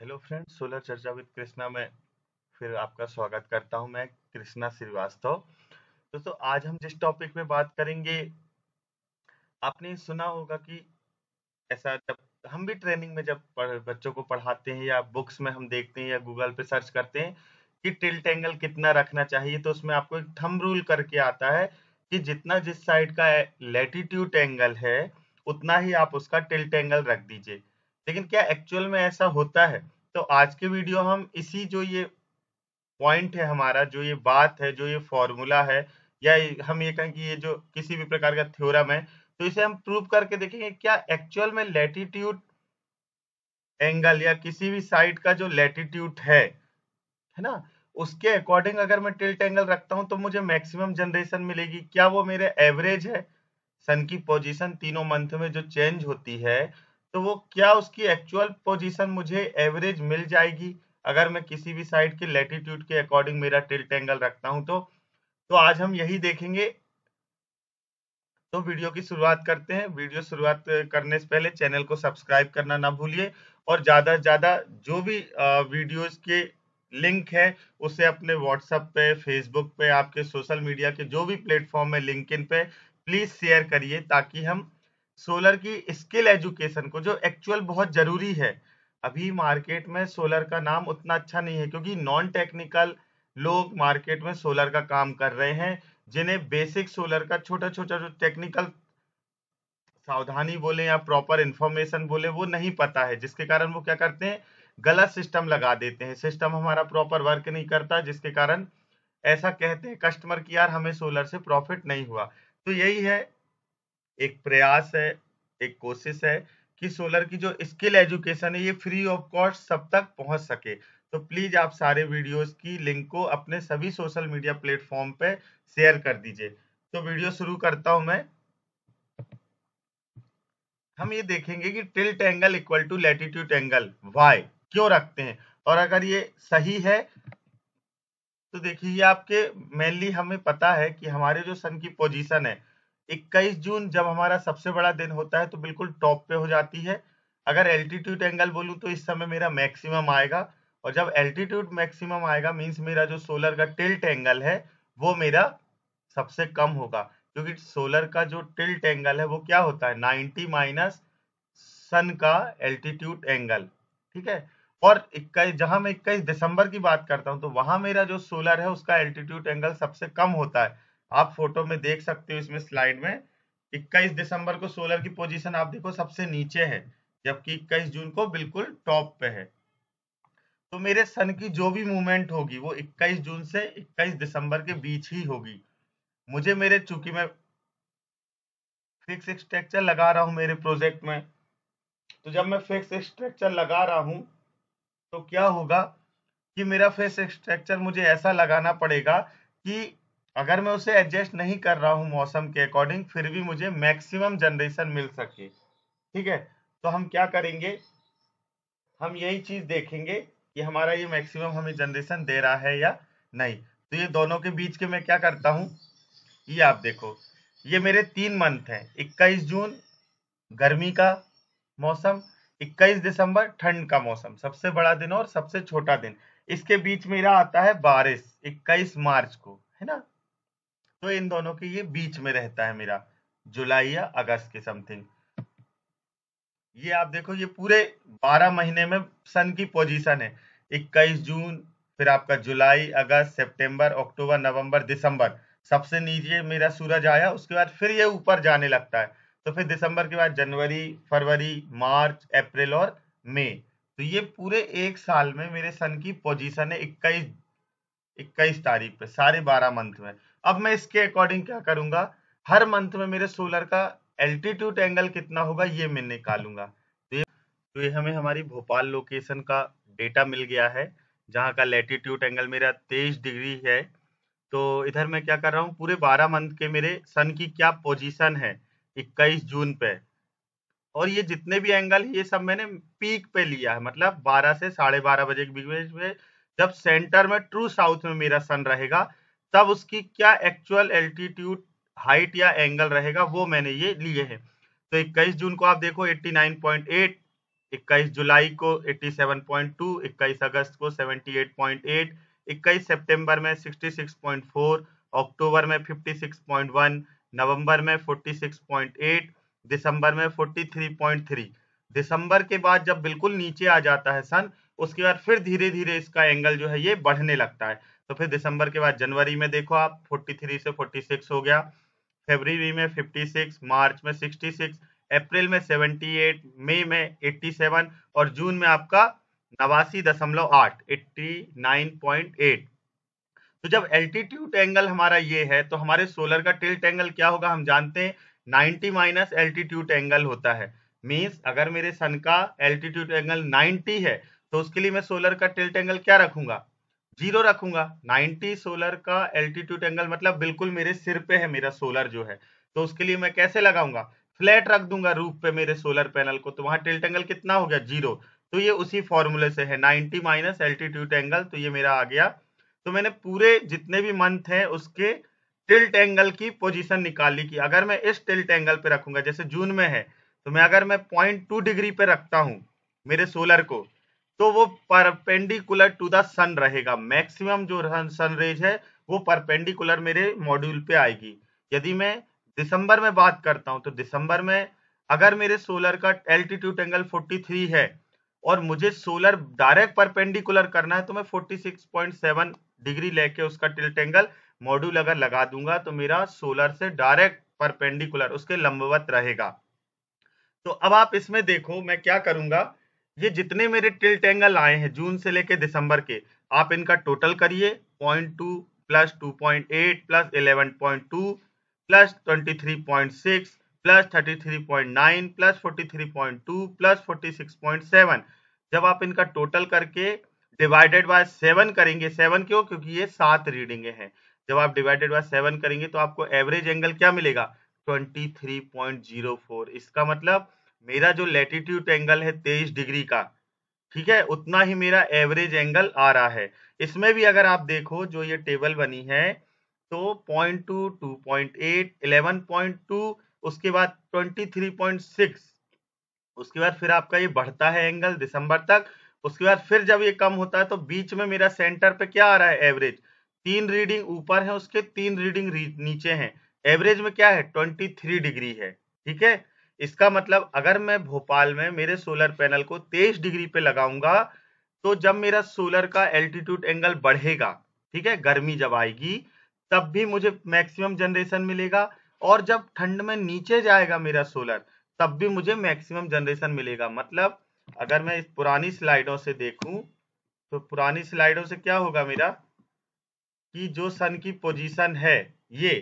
hello friends solar चर्चा with Krishna में फिर आपका स्वागत करता हूं मैं कृष्णा श्रीवास्तव दोस्तों तो आज हम जिस टॉपिक में बात करेंगे आपने सुना होगा कि ऐसा जब हम भी ट्रेनिंग में जब बच्चों को पढ़ाते हैं या बुक्स में हम देखते हैं या गूगल पे सर्च करते हैं कि टिल्ट एंगल कितना रखना चाहिए तो उसमें आपको एक थम रूल करके आता है कि जितना जिस साइड का लेटीट्यूड एंगल है उतना ही आप उसका टिल्ट एंगल रख दीजिए लेकिन क्या एक्चुअल में ऐसा होता है तो आज के वीडियो हम इसी जो ये पॉइंट है हमारा जो ये बात है जो ये फॉर्मूला है या हम ये कहें कि ये जो किसी भी प्रकार का थ्योरम है तो इसे हम प्रूव करके देखेंगे क्या एक्चुअल में लेटीट्यूड एंगल या किसी भी साइड का जो लेटीट्यूड है है ना उसके अकॉर्डिंग अगर मैं टिल्ट एंगल रखता हूं तो मुझे मैक्सिमम जनरेशन मिलेगी क्या वो मेरे एवरेज है सन की पोजीशन तीनों मंथ में जो चेंज होती है तो वो क्या उसकी एक्चुअल पोजीशन मुझे एवरेज मिल जाएगी अगर मैं किसी भी साइड के लेटीट्यूड के अकॉर्डिंग मेरा टिल्ट एंगल रखता हूं तो तो आज हम यही देखेंगे तो वीडियो की शुरुआत करते हैं वीडियो शुरुआत करने से पहले चैनल को सब्सक्राइब करना ना भूलिए और ज़्यादा से ज़्यादा जो भी वीडियोस के लिंक है उसे अपने व्हाट्सएप पे फेसबुक पे आपके सोशल मीडिया के जो भी प्लेटफॉर्म है लिंक पे प्लीज़ शेयर करिए ताकि हम सोलर की स्किल एजुकेशन को जो एक्चुअल बहुत जरूरी है अभी मार्केट में सोलर का नाम उतना अच्छा नहीं है क्योंकि नॉन टेक्निकल लोग मार्केट में सोलर का काम कर रहे हैं जिन्हें बेसिक सोलर का छोटा छोटा जो टेक्निकल सावधानी बोले या प्रॉपर इंफॉर्मेशन बोले वो नहीं पता है जिसके कारण वो क्या करते हैं गलत सिस्टम लगा देते हैं सिस्टम हमारा प्रॉपर वर्क नहीं करता जिसके कारण ऐसा कहते हैं कस्टमर की यार हमें सोलर से प्रॉफिट नहीं हुआ तो यही है एक प्रयास है एक कोशिश है कि सोलर की जो स्किल एजुकेशन है ये फ्री ऑफ कॉस्ट सब तक पहुंच सके तो प्लीज आप सारे वीडियोस की लिंक को अपने सभी सोशल मीडिया प्लेटफॉर्म पे शेयर कर दीजिए तो वीडियो शुरू करता हूं मैं हम ये देखेंगे कि tilt angle equal to latitude angle why क्यों रखते हैं और अगर ये सही है तो देखिए आपके मेनली हमें पता है कि हमारे जो सन की पोजिशन है 21 जून जब हमारा सबसे बड़ा दिन होता है तो बिल्कुल टॉप पे हो जाती है अगर एल्टीट्यूड एंगल बोलूँ तो इस समय मेरा मैक्सिमम आएगा और जब एल्टीट्यूड मैक्सिमम आएगा मीन्स मेरा जो सोलर का टिल्ट एंगल है वो मेरा सबसे कम होगा क्योंकि सोलर का जो टिल्ट एंगल है वो क्या होता है 90 माइनस सन का एल्टीट्यूड एंगल ठीक है और इक्कीस जहां मैं इक्कीस दिसंबर की बात करता हूं तो वहां मेरा जो सोलर है उसका एल्टीट्यूड एंगल सबसे कम होता है आप फोटो में देख सकते हो इसमें स्लाइड में 21 दिसंबर को सोलर की पोजीशन आप देखो सबसे नीचे है जबकि 21 जून को बिल्कुल टॉप पे है तो मेरे सन की जो भी मूवमेंट होगी वो 21 जून से 21 दिसंबर के बीच ही होगी मुझे मेरे चूंकि मैं फिक्स स्ट्रक्चर लगा रहा हूं मेरे प्रोजेक्ट में तो जब मैं फिक्स स्ट्रक्चर लगा रहा हूं तो क्या होगा कि मेरा फिक्स स्ट्रक्चर मुझे ऐसा लगाना पड़ेगा कि अगर मैं उसे एडजस्ट नहीं कर रहा हूँ मौसम के अकॉर्डिंग फिर भी मुझे मैक्सिमम जनरेशन मिल सके ठीक है तो हम क्या करेंगे हम यही चीज देखेंगे कि हमारा ये मैक्सिमम हमें जनरेशन दे रहा है या नहीं तो ये दोनों के बीच के मैं क्या करता हूँ ये आप देखो ये मेरे तीन मंथ हैं 21 जून गर्मी का मौसम 21 दिसंबर ठंड का मौसम सबसे बड़ा दिन और सबसे छोटा दिन इसके बीच मेरा आता है बारिश 21 मार्च को है ना तो इन दोनों के ये बीच में रहता है मेरा जुलाई या अगस्त के समथिंग ये आप देखो ये पूरे 12 महीने में सन की पोजीशन है 21 जून फिर आपका जुलाई अगस्त सितंबर अक्टूबर नवंबर दिसंबर सबसे नीचे मेरा सूरज आया उसके बाद फिर ये ऊपर जाने लगता है तो फिर दिसंबर के बाद जनवरी फरवरी मार्च अप्रैल और मई तो ये पूरे एक साल में मेरे सन की पोजीशन है इक्कीस तारीख पे सारे बारह मंथ में अब मैं इसके अकॉर्डिंग क्या करूंगा हर मंथ में मेरे सोलर का एल्टीट्यूड एंगल कितना होगा ये मैं निकालूंगा तो ये तो ये हमें हमारी भोपाल लोकेशन का डेटा मिल गया है जहाँ का लेटीट्यूड एंगल मेरा तेईस डिग्री है तो इधर मैं क्या कर रहा हूँ पूरे बारह मंथ के मेरे सन की क्या पोजीशन है इक्कीस जून पे और ये जितने भी एंगल ये सब मैंने पीक पे लिया है मतलब 12 से साढ़े बारह बजे के बीच में जब सेंटर में ट्रू साउथ में मेरा सन रहेगा तब उसकी क्या एक्चुअल एल्टीट्यूड हाइट या एंगल रहेगा वो मैंने ये लिए हैं तो 21 जून को आप देखो 89.8 21 जुलाई को 87.2 21 अगस्त को 78.8 21 सितंबर में 66.4 अक्टूबर में 56.1 नवंबर में 46.8 दिसंबर में 43.3 दिसंबर के बाद जब बिल्कुल नीचे आ जाता है सन उसके बाद फिर धीरे धीरे इसका एंगल जो है ये बढ़ने लगता है तो फिर दिसंबर के बाद जनवरी में देखो आप 43 से 46 हो गया फरवरी में 56 मार्च में 66 अप्रैल में 78 मई में 87 और जून में आपका नवासी दशमलव आठ एट्टी नाइन पॉइंट एट तो जब एल्टीट्यूड एंगल हमारा ये है तो हमारे सोलर का टिल्ट एंगल क्या होगा हम जानते हैं 90 माइनस एल्टीट्यूड एंगल होता है मीन्स अगर मेरे सन का एल्टीट्यूड एंगल 90 है तो उसके लिए मैं सोलर का टिल्ट एंगल क्या रखूंगा जीरो रखूंगा 90 सोलर का एल्टीट्यूड एंगल मतलब बिल्कुल मेरे सिर पे है मेरा सोलर जो है तो उसके लिए मैं कैसे लगाऊंगा फ्लैट रख दूंगा रूफ पे मेरे सोलर पैनल को तो वहां टिल्ट एंगल कितना हो गया जीरो तो ये उसी फॉर्मूले से है 90 माइनस एल्टीट्यूड एंगल तो ये मेरा आ गया तो मैंने पूरे जितने भी मंथ है उसके टिल्ट एंगल की पोजिशन निकाली की अगर मैं इस टिल्ट एंगल पे रखूंगा जैसे जून में है तो मैं अगर मैं पॉइंट डिग्री पे रखता हूँ मेरे सोलर को तो वो परपेंडिकुलर टू द सन रहेगा मैक्सिमम जो सन रेज है वो परपेंडिकुलर मेरे मॉड्यूल पे आएगी यदि मैं दिसंबर में बात करता हूँ तो दिसंबर में अगर मेरे सोलर का एल्टीट्यूड एंगल 43 है और मुझे सोलर डायरेक्ट परपेंडिकुलर करना है तो मैं 46.7 डिग्री लेके उसका टिल्ट एंगल मॉड्यूल अगर लगा दूंगा तो मेरा सोलर से डायरेक्ट परपेंडिकुलर उसके लंबवत रहेगा तो अब आप इसमें देखो मैं क्या करूंगा ये जितने मेरे टिल्ट एंगल आए हैं जून से लेके दिसंबर के आप इनका टोटल करिए point two plus two point eight plus eleven point two plus twenty three point six plus thirty three point nine plus forty three point two plus forty six point seven जब आप इनका total करके divided by seven करेंगे seven क्यों क्योंकि ये सात रीडिंगे हैं जब आप डिवाइडेड बाय सेवन करेंगे तो आपको एवरेज एंगल क्या मिलेगा twenty three point zero four इसका मतलब मेरा जो लेटीट्यूड एंगल है तेईस डिग्री का ठीक है उतना ही मेरा एवरेज एंगल आ रहा है इसमें भी अगर आप देखो जो ये टेबल बनी है तो point two two point eight eleven point two उसके बाद ट्वेंटी थ्री पॉइंट सिक्स उसके बाद फिर आपका ये बढ़ता है एंगल दिसंबर तक उसके बाद फिर जब ये कम होता है तो बीच में मेरा सेंटर पे क्या आ रहा है एवरेज तीन रीडिंग ऊपर है उसके तीन रीडिंग नीचे हैं एवरेज में क्या है 23 डिग्री है ठीक है इसका मतलब अगर मैं भोपाल में मेरे सोलर पैनल को तेईस डिग्री पे लगाऊंगा तो जब मेरा सोलर का एल्टीट्यूड एंगल बढ़ेगा ठीक है गर्मी जब आएगी तब भी मुझे मैक्सिमम जनरेशन मिलेगा और जब ठंड में नीचे जाएगा मेरा सोलर तब भी मुझे मैक्सिमम जनरेशन मिलेगा मतलब अगर मैं इस पुरानी स्लाइडों से देखूं तो पुरानी स्लाइडों से क्या होगा मेरा कि जो सन की पोजीशन है ये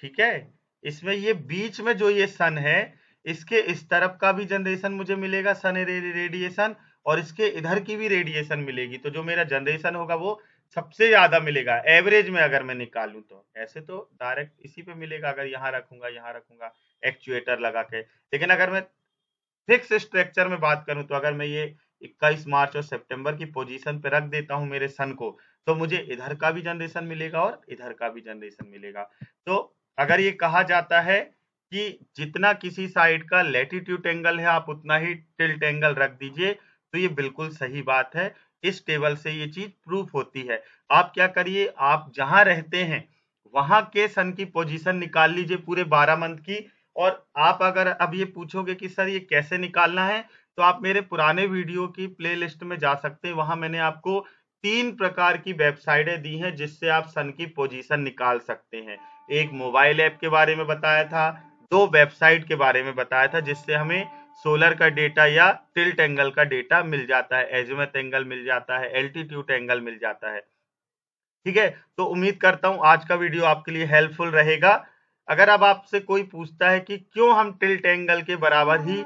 ठीक है इसमें ये बीच में जो ये सन है इसके इस तरफ का भी जनरेशन मुझे मिलेगा सन रेडिएशन और इसके इधर की भी रेडिएशन मिलेगी तो जो मेरा जनरेशन होगा वो सबसे ज्यादा मिलेगा एवरेज में अगर मैं निकालू तो ऐसे तो डायरेक्ट इसी पे मिलेगा अगर यहाँ रखूंगा यहाँ रखूंगा एक्चुएटर लगा के लेकिन अगर मैं फिक्स स्ट्रक्चर में बात करूं तो अगर मैं ये इक्कीस मार्च और सितंबर की पोजीशन पे रख देता हूं मेरे सन को तो मुझे इधर का भी जनरेशन मिलेगा और इधर का भी जनरेशन मिलेगा तो अगर ये कहा जाता है कि जितना किसी साइड का लेटीट्यूड एंगल है आप उतना ही टिल्ट एंगल रख दीजिए तो ये बिल्कुल सही बात है इस टेबल से ये चीज प्रूफ होती है आप क्या करिए आप जहां रहते हैं वहां के सन की पोजीशन निकाल लीजिए पूरे बारह मंथ की और आप अगर अब ये पूछोगे कि सर ये कैसे निकालना है तो आप मेरे पुराने वीडियो की प्ले में जा सकते हैं वहां मैंने आपको तीन प्रकार की वेबसाइटें दी हैं जिससे आप सन की पोजीशन निकाल सकते हैं एक मोबाइल ऐप के बारे में बताया था दो वेबसाइट के बारे में बताया था जिससे हमें सोलर का डेटा या टिल्ट एंगल का डेटा मिल जाता है एजमेथ एंगल मिल जाता है एल्टीट्यूट एंगल मिल जाता है ठीक है तो उम्मीद करता हूं आज का वीडियो आपके लिए हेल्पफुल रहेगा अगर अब आपसे कोई पूछता है कि क्यों हम टिल्ट एंगल के बराबर ही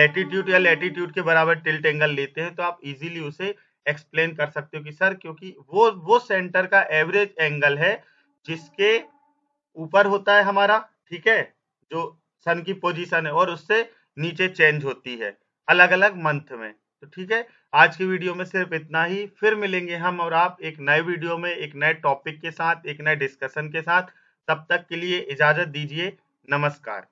लेटीट्यूड या लेटीट्यूड के बराबर टिल्ट एंगल लेते हैं तो आप इजीली उसे एक्सप्लेन कर सकते हो कि सर क्योंकि वो वो सेंटर का एवरेज एंगल है जिसके ऊपर होता है हमारा ठीक है जो सन की पोजीशन है और उससे नीचे चेंज होती है अलग अलग मंथ में तो ठीक है आज की वीडियो में सिर्फ इतना ही फिर मिलेंगे हम और आप एक नए वीडियो में एक नए टॉपिक के साथ एक नए डिस्कशन के साथ तब तक के लिए इजाजत दीजिए नमस्कार